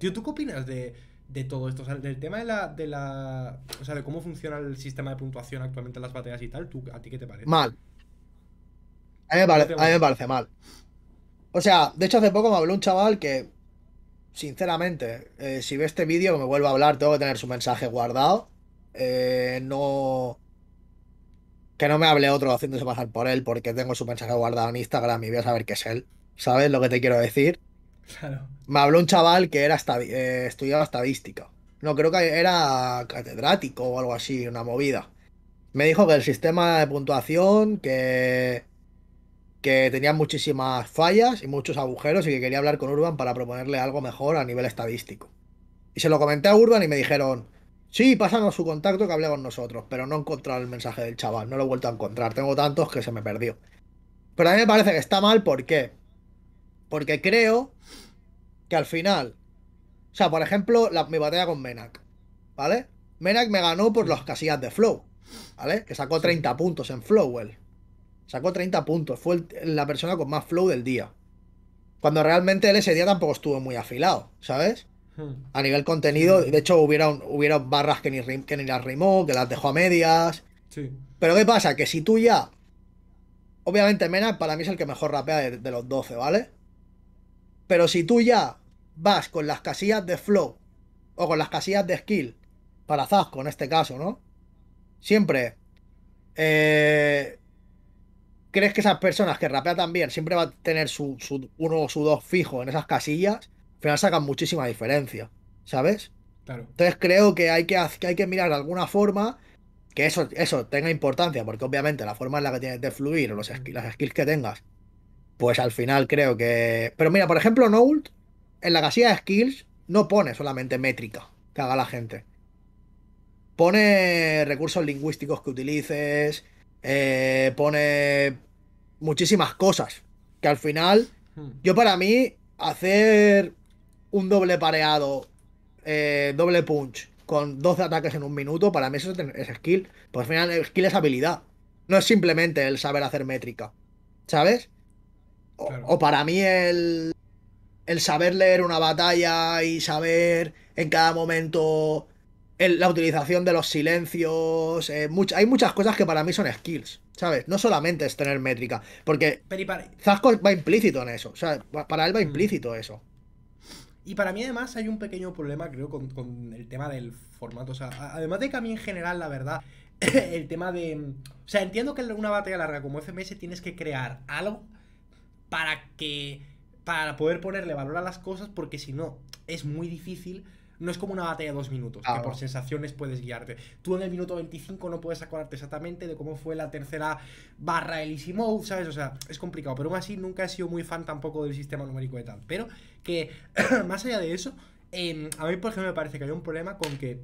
Tío, ¿tú qué opinas de, todo esto? O sea, del tema de la, de la. O sea, de cómo funciona el sistema de puntuación actualmente en las batallas y tal, ¿tú, ¿a ti qué te parece? Mal. A mí, me parece, mal. O sea, de hecho, hace poco me habló un chaval que. Sinceramente, eh, si ve este vídeo me vuelvo a hablar, tengo que tener su mensaje guardado. Eh, no. Que no me hable otro haciéndose pasar por él porque tengo su mensaje guardado en Instagram y voy a saber que es él. ¿Sabes lo que te quiero decir? Me habló un chaval que era eh, estudiaba estadística. No, creo que era catedrático o algo así, una movida. Me dijo que el sistema de puntuación, que, que tenía muchísimas fallas y muchos agujeros y que quería hablar con Urban para proponerle algo mejor a nivel estadístico. Y se lo comenté a Urban y me dijeron, sí, pásanos su contacto que hable con nosotros, pero no he encontrado el mensaje del chaval, no lo he vuelto a encontrar, tengo tantos que se me perdió. Pero a mí me parece que está mal, ¿por qué? Porque creo que al final. O sea, por ejemplo, la, mi batalla con Menac ¿Vale? Menak me ganó por las casillas de Flow. ¿Vale? Que sacó 30 puntos en Flow, él. Sacó 30 puntos. Fue la persona con más flow del día. Cuando realmente él ese día tampoco estuvo muy afilado, ¿sabes? Hmm. A nivel contenido, de hecho, hubieron, barras que ni, ni las rimó, que las dejó a medias. Sí. Pero ¿qué pasa? Que si tú ya. Obviamente, Menak para mí es el que mejor rapea de los 12, ¿vale? Pero si tú ya vas con las casillas de flow o con las casillas de skill, para Zasco en este caso, ¿no? Siempre eh, crees que esas personas que rapean también siempre van a tener su, uno o su dos fijo en esas casillas, al final sacan muchísima diferencia, ¿sabes? Claro. Entonces creo que hay que, mirar hay que mirar alguna forma que eso, eso tenga importancia, porque obviamente la forma en la que tienes de fluir o los, las skills que tengas pues al final creo que... Pero mira, por ejemplo, Noult, en la casilla de skills, no pone solamente métrica que haga la gente. Pone recursos lingüísticos que utilices, eh, pone muchísimas cosas. Que al final, hmm. yo para mí, hacer un doble pareado, eh, doble punch, con 12 ataques en un minuto, para mí eso es skill. Pues al final, skill es habilidad. No es simplemente el saber hacer métrica. ¿Sabes? O, para mí el, saber leer una batalla y saber en cada momento la utilización de los silencios. Eh, hay muchas cosas que para mí son skills, ¿sabes? No solamente es tener métrica, porque Zasco va implícito en eso. O sea, para él va mm. implícito eso. Y para mí además hay un pequeño problema, creo, con, con, el tema del formato. O sea, además de que a mí en general, la verdad, el tema de... O sea, entiendo que en una batalla larga como FMS tienes que crear algo para que para poder ponerle valor a las cosas, porque si no, es muy difícil. No es como una batalla de dos minutos, que por sensaciones puedes guiarte. Tú en el minuto 25 no puedes acordarte exactamente de cómo fue la tercera barra el Easy Mode, ¿sabes? O sea, es complicado. Pero aún así, nunca he sido muy fan tampoco del sistema numérico de tal. Pero que, más allá de eso, em, a mí, por ejemplo, me parece que hay un problema con que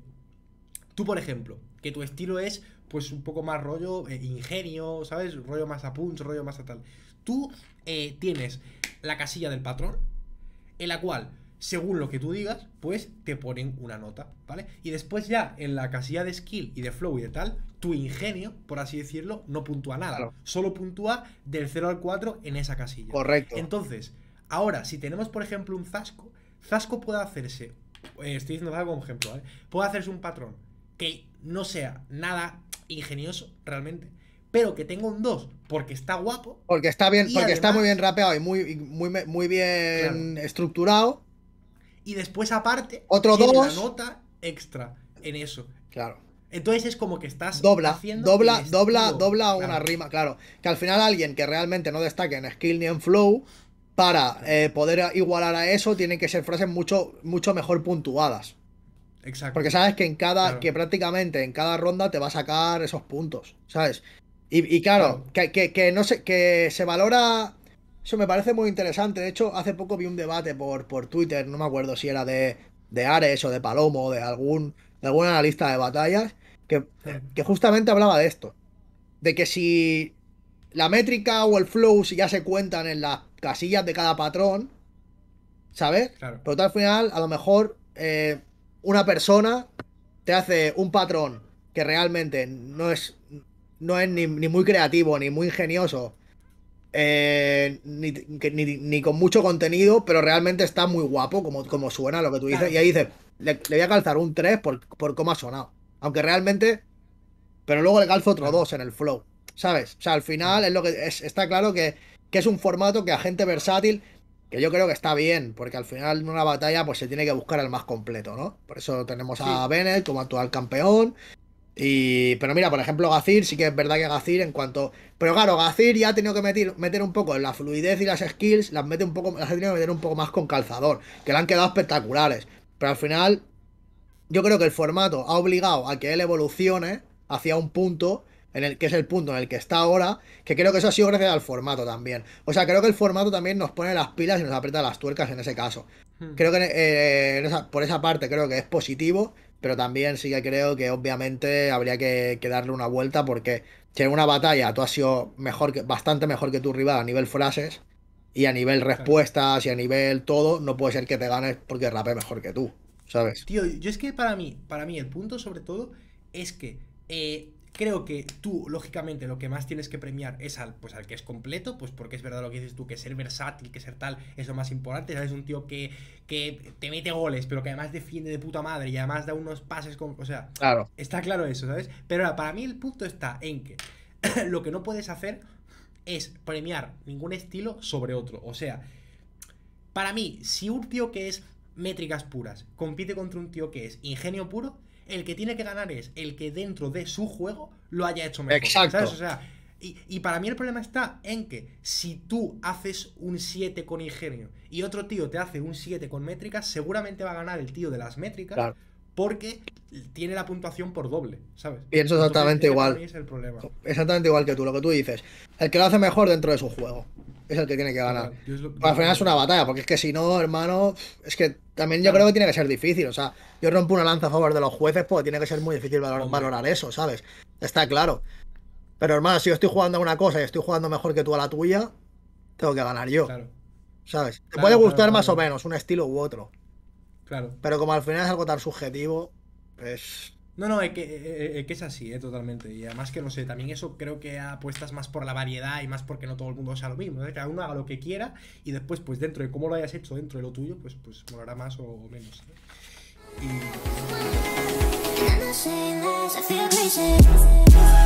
tú, por ejemplo, que tu estilo es pues un poco más rollo eh, ingenio, ¿sabes? Rollo más a punch, rollo más a tal tú eh, tienes la casilla del patrón, en la cual, según lo que tú digas, pues te ponen una nota, ¿vale? Y después ya en la casilla de skill y de flow y de tal, tu ingenio, por así decirlo, no puntúa nada. Solo puntúa del 0 al 4 en esa casilla. Correcto. Entonces, ahora, si tenemos, por ejemplo, un Zasco, Zasco puede hacerse, eh, estoy diciendo algo como ejemplo, ¿vale? Puede hacerse un patrón que no sea nada ingenioso realmente, pero que tengo un 2 porque está guapo. Porque está bien, porque está muy bien rapeado y muy, muy, muy bien estructurado. Y después, aparte, otro una nota extra en eso. Claro. Entonces es como que estás dobla, haciendo dobla, dobla, dobla una rima, claro. Que al final alguien que realmente no destaque en skill ni en flow, para eh, poder igualar a eso, tienen que ser frases mucho, mucho mejor puntuadas. Exacto. Porque sabes que en cada, que prácticamente en cada ronda te va a sacar esos puntos, ¿sabes? Y, claro, que, que, no se, que se valora. Eso me parece muy interesante. De hecho, hace poco vi un debate por, por Twitter, no me acuerdo si era de, de Ares o de Palomo o de algún, analista de batallas, que, justamente hablaba de esto. De que si la métrica o el flow ya se cuentan en las casillas de cada patrón, ¿sabes? Pero al final, a lo mejor eh, una persona te hace un patrón que realmente no es, no es ni, muy creativo, ni muy ingenioso, eh, ni, con mucho contenido, pero realmente está muy guapo, como, suena lo que tú dices. Y ahí dices, le, voy a calzar un 3 por, cómo ha sonado. Aunque realmente. Pero luego le calzo otro 2 en el flow. ¿Sabes? O sea, al final es lo que. está claro que, es un formato que a gente versátil que yo creo que está bien, porque al final en una batalla pues se tiene que buscar al más completo, ¿no? Por eso tenemos a Bennett como actual campeón, y, pero mira, por ejemplo, Gazir, sí que es verdad que Gazir en cuanto... Pero claro, Gazir ya ha tenido que meter, meter un poco en la fluidez y las skills, las, mete un poco, las ha tenido que meter un poco más con calzador, que le han quedado espectaculares. Pero al final, yo creo que el formato ha obligado a que él evolucione hacia un punto en el que es el punto en el que está ahora, que creo que eso ha sido gracias al formato también. O sea, creo que el formato también nos pone las pilas y nos aprieta las tuercas en ese caso. Hmm. Creo que eh, por esa parte creo que es positivo, pero también sí que creo que obviamente habría que, darle una vuelta porque si en una batalla tú has sido mejor que, bastante mejor que tu rival a nivel frases y a nivel respuestas y a nivel todo, no puede ser que te ganes porque rape mejor que tú, ¿sabes? Tío, yo es que para mí, para mí el punto sobre todo es que eh, Creo que tú, lógicamente, lo que más tienes que premiar es al, pues, al que es completo, pues porque es verdad lo que dices tú, que ser versátil, que ser tal, es lo más importante. Sabes, un tío que, que te mete goles, pero que además defiende de puta madre y además da unos pases con. O sea, está claro eso, ¿sabes? Pero ahora, para mí el punto está en que lo que no puedes hacer es premiar ningún estilo sobre otro. O sea, para mí, si un tío que es métricas puras compite contra un tío que es ingenio puro, el que tiene que ganar es el que dentro de su juego lo haya hecho mejor. Exacto. O sea, y, para mí el problema está en que si tú haces un 7 con ingenio y otro tío te hace un 7 con métricas, seguramente va a ganar el tío de las métricas porque tiene la puntuación por doble, ¿sabes? Pienso exactamente Para igual. Es el problema. Exactamente igual que tú, lo que tú dices. El que lo hace mejor dentro de su juego es el que tiene que ganar. para final es una batalla, porque es que si no, hermano, es que también yo creo que tiene que ser difícil, o sea, yo rompo una lanza a favor de los jueces porque tiene que ser muy difícil valorar eso, ¿sabes? Está claro. Pero hermano, si yo estoy jugando a una cosa y estoy jugando mejor que tú a la tuya, tengo que ganar yo. Claro. ¿Sabes? Te puede gustar más o menos un estilo u otro. Claro. Pero como al final es algo tan subjetivo, pues no, no, es que, eh, eh, es así, eh, totalmente. Y además que no sé, también eso creo que apuestas más por la variedad y más porque no todo el mundo sea lo mismo. ¿eh? Cada uno haga lo que quiera y después, pues dentro de cómo lo hayas hecho, dentro de lo tuyo, pues, pues más o menos. Y...